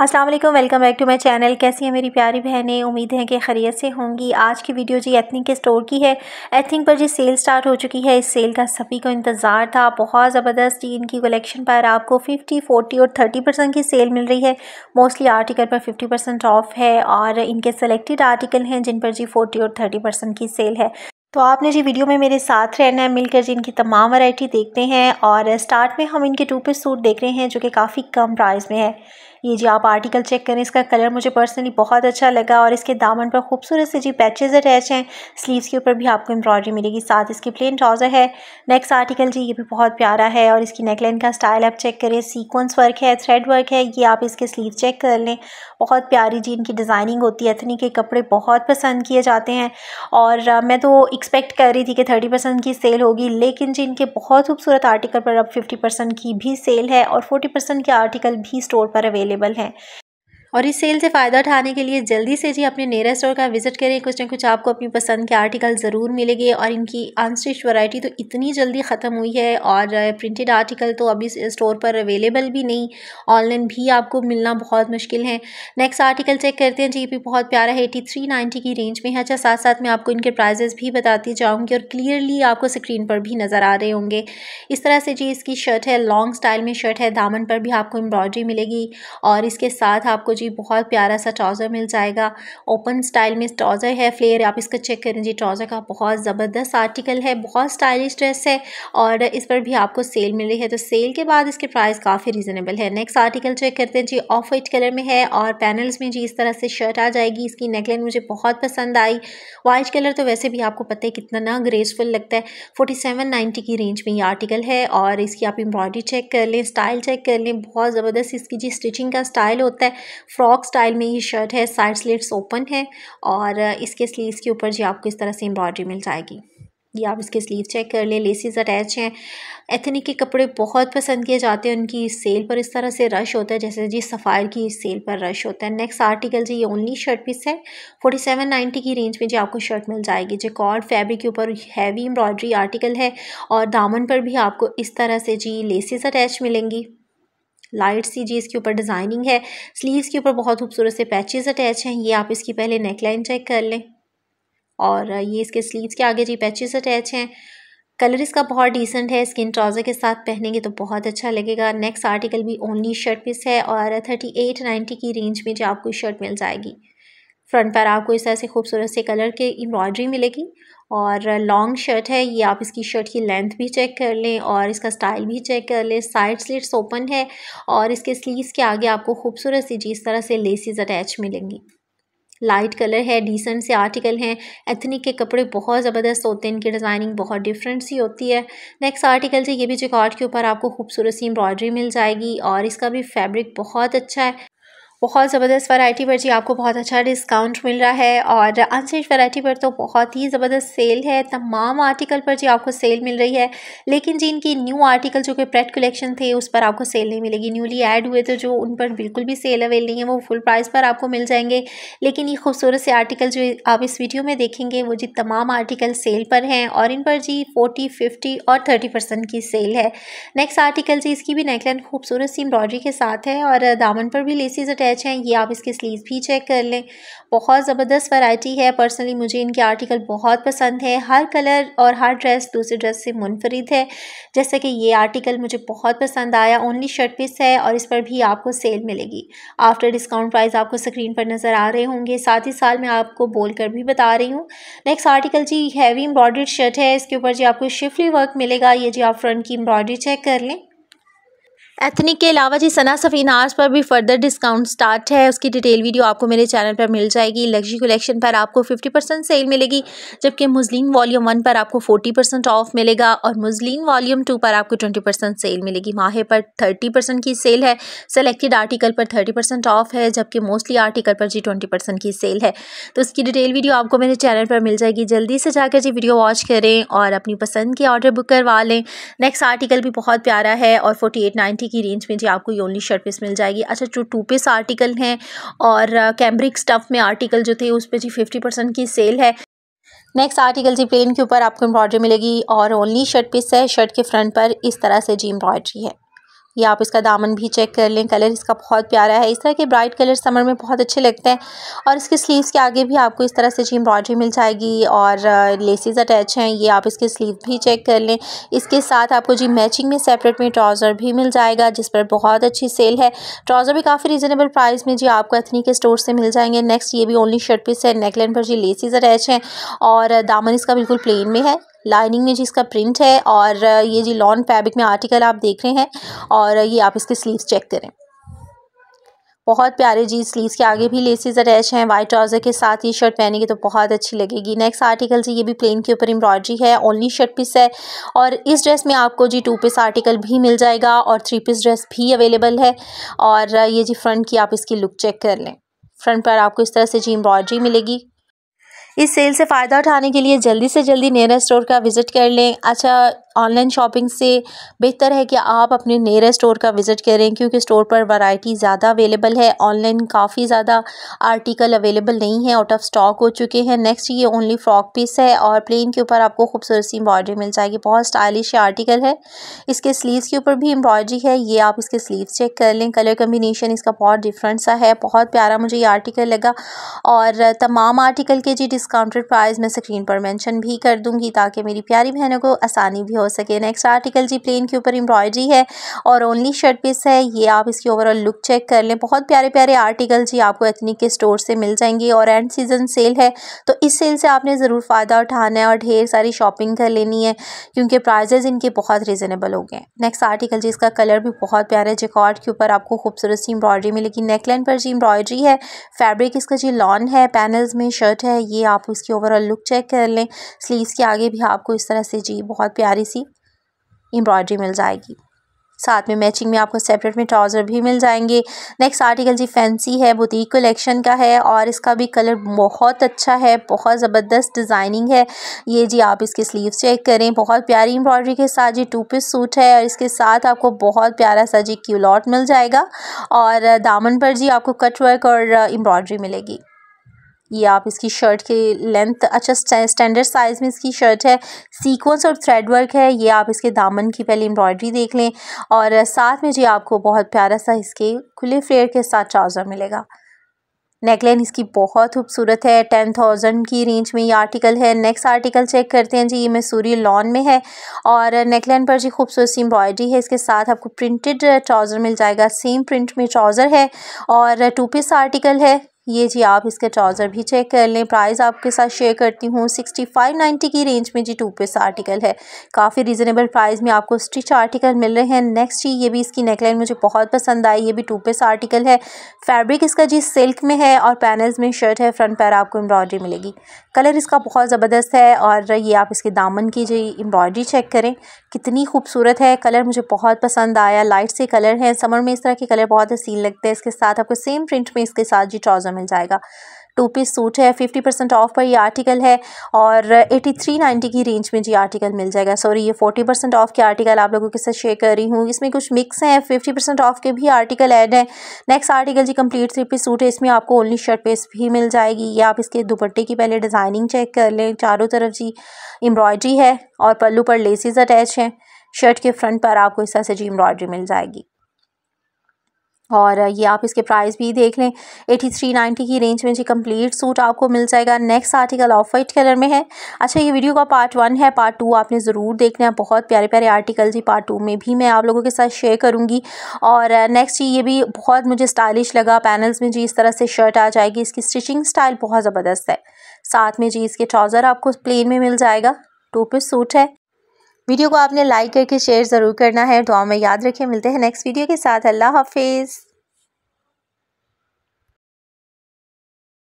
अस्सलाम वालेकुम welcome back to my channel कैसी है मेरी प्यारी बहनें उम्मीद है कि खैरियत से होंगी आज की वीडियो जी एथनिक के स्टोर की है एथनिक पर जी सेल स्टार्ट हो चुकी है इस सेल का सभी को इंतज़ार था बहुत ज़बरदस्त इनकी कलेक्शन पर आपको 50, 40 और 30 परसेंट की सेल मिल रही है मोस्टली आर्टिकल पर फिफ़्टी परसेंट ऑफ है और इनके सेलेक्टेड आर्टिकल हैं जिन पर जी फोर्टी और थर्टी परसेंट की सेल है तो आपने जी वीडियो में मेरे साथ रहना है मिलकर जी इनकी तमाम वैरायटी देखते हैं और स्टार्ट में हम इनके टू पीस सूट देख रहे हैं जो कि काफ़ी कम प्राइस में है ये जी आप आर्टिकल चेक करें इसका कलर मुझे पर्सनली बहुत अच्छा लगा और इसके दामन पर खूबसूरत से जी पैचेज अटैच हैं स्लीव्स के ऊपर भी आपको एम्ब्रॉयडरी मिलेगी साथ इसके प्लेन ट्राउज़र है नेक्स्ट आर्टिकल जी ये भी बहुत प्यारा है और इसकी नेकलाइन का स्टाइल आप चेक करें सीक्वेंस वर्क है थ्रेड वर्क है ये आप इसके स्लीव चेक कर लें बहुत प्यारी जी इनकी डिज़ाइनिंग होती है एथनी के कपड़े बहुत पसंद किए जाते हैं और मैं तो एक्सपेक्ट कर रही थी कि थर्टी परसेंट की सेल होगी लेकिन जी इनके बहुत खूबसूरत आर्टिकल पर अब फिफ्टी परसेंट की भी सेल है और फोर्टी परसेंट के आर्टिकल भी स्टोर पर अवेलेबल अवेलेबल हैं और इस सेल से फ़ायदा उठाने के लिए जल्दी से जी अपने नेरा स्टोर का विजिट करें कुछ ना कुछ आपको अपनी पसंद के आर्टिकल ज़रूर मिलेंगे और इनकी अनस्टिच वैरायटी तो इतनी जल्दी ख़त्म हुई है और प्रिंटेड आर्टिकल तो अभी स्टोर पर अवेलेबल भी नहीं ऑनलाइन भी आपको मिलना बहुत मुश्किल है नेक्स्ट आर्टिकल चेक करते हैं जी भी बहुत प्यारा है एटी थ्री नाइन्टी की रेंज में है अच्छा साथ साथ मैं आपको इनके प्राइजेज़ भी बताती जाऊँगी और क्लियरली आपको स्क्रीन पर भी नज़र आ रहे होंगे इस तरह से जी इसकी शर्ट है लॉन्ग स्टाइल में शर्ट है दामन पर भी आपको एम्ब्रॉयडरी मिलेगी और इसके साथ आपको जी बहुत प्यारा सा ट्राउज़र मिल जाएगा ओपन स्टाइल में ट्राउज़र है फ्लेयर आप इसका चेक करें जी ट्राउज़र का बहुत ज़बरदस्त आर्टिकल है बहुत स्टाइलिश ड्रेस है और इस पर भी आपको सेल मिल रही है तो सेल के बाद इसके प्राइस काफ़ी रिजनेबल है नेक्स्ट आर्टिकल चेक करते हैं जी ऑफ वाइट कलर में है और पैनल्स में जी इस तरह से शर्ट आ जाएगी इसकी नेकलाइन मुझे बहुत पसंद आई वाइट कलर तो वैसे भी आपको पता है कितना ना ग्रेसफुल लगता है फोर्टी सेवन नाइन्टी की रेंज में ये आर्टिकल है और इसकी आप एम्ब्रॉयडरी चेक कर लें स्टाइल चेक कर लें बहुत ज़बरदस्त इसकी जी स्टिचिंग का स्टाइल होता है फ्रॉक स्टाइल में ये शर्ट है साइड स्लीव्स ओपन है और इसके स्लीव्स के ऊपर जी आपको इस तरह से एम्ब्रॉयडरी मिल जाएगी ये आप इसके स्लीव चेक कर ले लेसिस अटैच हैं एथनिक के कपड़े बहुत पसंद किए जाते हैं उनकी सेल पर इस तरह से रश होता है जैसे जी सफ़ायर की सेल पर रश होता है नेक्स्ट आर्टिकल जी ये ओनली शर्ट पीस है फोर्टी सेवन नाइन्टी की रेंज में जी आपको शर्ट मिल जाएगी जो कॉर्ड फैब्रिक के ऊपर हैवी एम्ब्रॉयडरी आर्टिकल है और दामन पर भी आपको इस तरह से जी लेसिस अटैच मिलेंगी लाइट सी जी इसके ऊपर डिज़ाइनिंग है स्लीव्स के ऊपर बहुत खूबसूरत से पैचेस अटैच हैं ये आप इसकी पहले नेकलाइन चेक कर लें और ये इसके स्लीव्स के आगे जी पैचेस अटैच हैं कलर इसका बहुत डिसेंट है स्किन ट्राउज़र के साथ पहनेंगे तो बहुत अच्छा लगेगा नेक्स्ट आर्टिकल भी ओनली शर्ट पीस है और थर्टी एट नाइन्टी की रेंज में जो आपको शर्ट मिल जाएगी फ्रंट पर आपको इस तरह से खूबसूरत से कलर के एम्ब्रॉयडरी मिलेगी और लॉन्ग शर्ट है ये आप इसकी शर्ट की लेंथ भी चेक कर लें और इसका स्टाइल भी चेक कर लें साइड स्लीट्स ओपन है और इसके स्लीव्स के आगे आपको खूबसूरत सी जिस तरह से लेसिस अटैच मिलेंगी लाइट कलर है डिसेंट से आर्टिकल हैं एथनिक के कपड़े बहुत ज़बरदस्त होते हैं इनकी डिज़ाइनिंग बहुत डिफरेंट सी होती है नेक्स्ट आर्टिकल से ये भी जिकॉट के ऊपर आपको खूबसूरत सी एम्ब्रॉयडरी मिल जाएगी और इसका भी फैब्रिक बहुत अच्छा है बहुत ज़बरदस्त वैरायटी पर जी आपको बहुत अच्छा डिस्काउंट मिल रहा है और अनसेट वैरायटी पर तो बहुत ही ज़बरदस्त सेल है तमाम आर्टिकल पर जी आपको सेल मिल रही है लेकिन जी इनकी न्यू आर्टिकल जो कि प्रेट कलेक्शन थे उस पर आपको सेल नहीं मिलेगी न्यूली ऐड हुए तो जो उन पर बिल्कुल भी सेल अवेल नहीं है वो फुल प्राइस पर आपको मिल जाएंगे लेकिन ये खूबसूरत से आर्टिकल जो आप इस वीडियो में देखेंगे वो जी तमाम आर्टिकल सेल पर हैं और इन पर जी फोर्टी फिफ्टी और थर्टी परसेंट की सेल है नेक्स्ट आर्टिकल जी इसकी भी नेकलाइन खूबसूरत सी एम्ब्रॉयडरी के साथ है और दामन पर भी लेसिस अटैच पैच हैं ये आप इसके स्लीव भी चेक कर लें बहुत ज़बरदस्त वैरायटी है पर्सनली मुझे इनके आर्टिकल बहुत पसंद है हर कलर और हर ड्रेस दूसरे ड्रेस से मुनफरद है जैसे कि ये आर्टिकल मुझे बहुत पसंद आया ओनली शर्ट पीस है और इस पर भी आपको सेल मिलेगी आफ्टर डिस्काउंट प्राइस आपको स्क्रीन पर नज़र आ रहे होंगे साथ ही साल मैं आपको बोल कर भी बता रही हूँ नेक्स्ट आर्टिकल जी हैवी एम्ब्रॉयड शर्ट है इसके ऊपर जी आपको शिफली वर्क मिलेगा ये जी आप फ्रंट की एम्ब्रॉयडरी चेक कर लें एथनिक के अलावा जी सना सफ़ीन आर्स पर भी फर्दर डिस्काउंट स्टार्ट है उसकी डिटेल वीडियो आपको मेरे चैनल पर मिल जाएगी लग्जरी कलेक्शन पर आपको फिफ्टी परसेंट सेल मिलेगी जबकि मुजलिन वॉल्यूम वन पर आपको फोर्टी परसेंट ऑफ मिलेगा और मुजलिन वॉल्यूम टू पर आपको ट्वेंटी परसेंट सेल मिलेगी माहे पर थर्टी परसेंट की सेल है सेलेक्टेड आर्टिकल पर थर्टी परसेंट ऑफ है जबकि मोस्टली आर्टिकल पर जी ट्वेंटी परसेंट की सेल है तो उसकी डिटेल वीडियो आपको मेरे चैनल पर मिल जाएगी जल्दी से जाकर जी वीडियो वॉच करें और अपनी पसंद के ऑर्डर बुक करवा लें नेक्स्ट आर्टिकल भी बहुत प्यारा है और फोर्टी एट नाइन्टी की रेंज में जी आपको ये ओनली शर्ट पीस मिल जाएगी अच्छा जो टू पीस आर्टिकल हैं और कैम्ब्रिक uh, स्टफ़ में आर्टिकल जो थे उस पर जी फिफ्टी परसेंट की सेल है नेक्स्ट आर्टिकल जी प्लेन के ऊपर आपको एम्ब्रॉयडरी मिलेगी और ओनली शर्ट पीस है शर्ट के फ्रंट पर इस तरह से जी एम्ब्रॉयडरी है ये आप इसका दामन भी चेक कर लें कलर इसका बहुत प्यारा है इस तरह के ब्राइट कलर समर में बहुत अच्छे लगते हैं और इसके स्लीव्स के आगे भी आपको इस तरह से जी एम्ब्रॉयडरी मिल जाएगी और लेसिस अटैच हैं ये आप इसके स्लीव भी चेक कर लें इसके साथ आपको जी मैचिंग में सेपरेट में ट्राउज़र भी मिल जाएगा जिस पर बहुत अच्छी सेल है ट्राउज़र भी काफ़ी रिजनेबल प्राइस में जी आपको एथनी के स्टोर से मिल जाएंगे नेक्स्ट ये भी ओनली शर्ट पीस है नेकलैन पर जी लेसिस अटैच हैं और दामन इसका बिल्कुल प्लेन में है लाइनिंग में जी इसका प्रिंट है और ये जी लॉन फैब्रिक में आर्टिकल आप देख रहे हैं और ये आप इसके स्लीव्स चेक करें बहुत प्यारे जी स्लीव्स के आगे भी लेसेस अटैच हैं वाइट ट्राउज़र के साथ ये शर्ट पहनेंगे तो बहुत अच्छी लगेगी नेक्स्ट आर्टिकल जी ये भी प्लेन के ऊपर एम्ब्रॉयडरी है ओनली शर्ट पीस है और इस ड्रेस में आपको जी टू पीस आर्टिकल भी मिल जाएगा और थ्री पीस ड्रेस भी अवेलेबल है और ये जी फ्रंट की आप इसकी लुक चेक कर लें फ्रंट पर आपको इस तरह से जी एम्ब्रॉयडरी मिलेगी इस सेल से फ़ायदा उठाने के लिए जल्दी से जल्दी नियरेस्ट स्टोर का विज़िट कर लें अच्छा ऑनलाइन शॉपिंग से बेहतर है कि आप अपने नेर स्टोर का विज़िट करें क्योंकि स्टोर पर वैरायटी ज़्यादा अवेलेबल है ऑनलाइन काफ़ी ज़्यादा आर्टिकल अवेलेबल नहीं है आउट ऑफ स्टॉक हो चुके हैं नेक्स्ट ये ओनली फ्रॉक पीस है और प्लेन के ऊपर आपको खूबसूरत सी एम्ब्रॉयडरी मिल जाएगी बहुत स्टाइलिश आर्टिकल है इसके स्लीवस के ऊपर भी एम्ब्रॉयडरी है ये आप इसके स्लीव चेक कर लें कलर कम्बिनेशन इसका बहुत डिफरेंट सा है बहुत प्यारा मुझे ये आर्टिकल लगा और तमाम आर्टिकल के जी डिस्काउंटेड प्राइस मैं स्क्रीन पर मैंशन भी कर दूँगी ताकि मेरी प्यारी बहनों को आसानी भी हो सके नेक्स्ट आर्टिकल जी प्लेन के ऊपर एम्ब्रॉयडरी है और ओनली शर्ट पीस है ये आप इसकी ओवरऑल लुक चेक कर लें बहुत प्यारे प्यारे आर्टिकल जी आपको एथनिक के स्टोर से मिल जाएंगे और एंड सीजन सेल है तो इस सेल से आपने ज़रूर फ़ायदा उठाना है और ढेर सारी शॉपिंग कर लेनी है क्योंकि प्राइजेज़ इनके बहुत रिजनेबल हो गए नेक्स्ट आर्टिकल जी इसका कलर भी बहुत प्यारा है जिकॉर्ड के ऊपर आपको खूबसूरत सी एम्ब्रॉयडरी मिलेगी नेकलाइन पर जी एम्ब्रॉयडरी है फैब्रिक इसका जी लॉन है पैनल्स में शर्ट है ये आप इसकी ओवरऑल लुक चेक कर लें स्लीव्स के आगे भी आपको इस तरह से जी बहुत प्यारी सी एम्ब्रॉयडरी मिल जाएगी साथ में मैचिंग में आपको सेपरेट में ट्राउज़र भी मिल जाएंगे नेक्स्ट आर्टिकल जी फैंसी है बुटीक कलेक्शन का है और इसका भी कलर बहुत अच्छा है बहुत ज़बरदस्त डिज़ाइनिंग है ये जी आप इसके स्लीव चेक करें बहुत प्यारी एम्ब्रॉयडरी के साथ जी टू पीस सूट है और इसके साथ आपको बहुत प्यारा सा जी क्यूलॉट मिल जाएगा और दामन पर जी आपको कट वर्क और एम्ब्रॉयडरी uh, मिलेगी ये आप इसकी शर्ट के लेंथ अच्छा स्टैंडर्ड साइज़ में इसकी शर्ट है सीक्वेंस और थ्रेड वर्क है ये आप इसके दामन की पहले एम्ब्रॉयडरी देख लें और साथ में जी आपको बहुत प्यारा सा इसके खुले फ्लेयर के साथ ट्राउज़र मिलेगा नेकलाइन इसकी बहुत खूबसूरत है टेन थाउजेंड की रेंज में ये आर्टिकल है नेक्स्ट आर्टिकल चेक करते हैं जी ये मैसूरी लॉन में है और नेकलाइन पर जी खूबसूरत सी एम्ब्रॉयडरी है इसके साथ आपको प्रिंटेड ट्राउज़र मिल जाएगा सेम प्रिंट में ट्राउज़र है और टू पीस आर्टिकल है ये जी आप इसके ट्राउज़र भी चेक कर लें प्राइस आपके साथ शेयर करती हूँ सिक्सटी फाइव नाइन्टी की रेंज में जी टू पीस आर्टिकल है काफ़ी रीज़नेबल प्राइस में आपको स्टिच आर्टिकल मिल रहे हैं नेक्स्ट जी ये भी इसकी नेकलाइन मुझे बहुत पसंद आई ये भी टू पीस आर्टिकल है फैब्रिक इसका जी सिल्क में है और पैनल्स में शर्ट है फ्रंट पैर आपको एम्ब्रॉयडरी मिलेगी कलर इसका बहुत ज़बरदस्त है और ये आप इसके दामन की जी एम्ब्रॉयडरी चेक करें कितनी खूबसूरत है कलर मुझे बहुत पसंद आया लाइट से कलर है समर में इस तरह के कलर बहुत हसीन लगते हैं इसके साथ आपको सेम प्रिंट में इसके साथ जी ट्राउज़र थाउजेंड मिल जाएगा टू पीस सूट है फिफ्टी परसेंट ऑफ पर ये आर्टिकल है और एटी थ्री नाइन्टी की रेंज में जी आर्टिकल मिल जाएगा सॉरी ये फोर्टी परसेंट ऑफ के आर्टिकल आप लोगों के साथ शेयर कर रही हूँ इसमें कुछ मिक्स हैं फिफ्टी परसेंट ऑफ के भी आर्टिकल ऐड हैं नेक्स्ट आर्टिकल जी कंप्लीट थ्री पीस सूट है इसमें आपको ओनली शर्ट पेस भी मिल जाएगी या आप इसके दुपट्टे की पहले डिज़ाइनिंग चेक कर लें चारों तरफ जी एम्ब्रॉयड्री है और पल्लू पर लेसिस अटैच हैं शर्ट के फ्रंट पर आपको इस तरह से जी एम्ब्रॉयड्री मिल जाएगी और ये आप इसके प्राइस भी देख लें एटी थ्री नाइन्टी की रेंज में जी कंप्लीट सूट आपको मिल जाएगा next article off white colour में है अच्छा ये वीडियो का पार्ट वन है पार्ट टू आपने ज़रूर देखना है बहुत प्यारे प्यारे आर्टिकल जी पार्ट टू में भी मैं आप लोगों के साथ शेयर करूँगी और नेक्स्ट जी ये भी बहुत मुझे स्टाइलिश लगा पैनल्स में जी इस तरह से शर्ट आ जाएगी इसकी स्टिचिंग स्टाइल बहुत ज़बरदस्त है साथ में जी इसके ट्राउज़र आपको प्लेन में मिल जाएगा टू पीस सूट है वीडियो को आपने लाइक करके शेयर ज़रूर करना है दुआ में याद रखें मिलते हैं नेक्स्ट वीडियो के साथ अल्लाह हाफिज़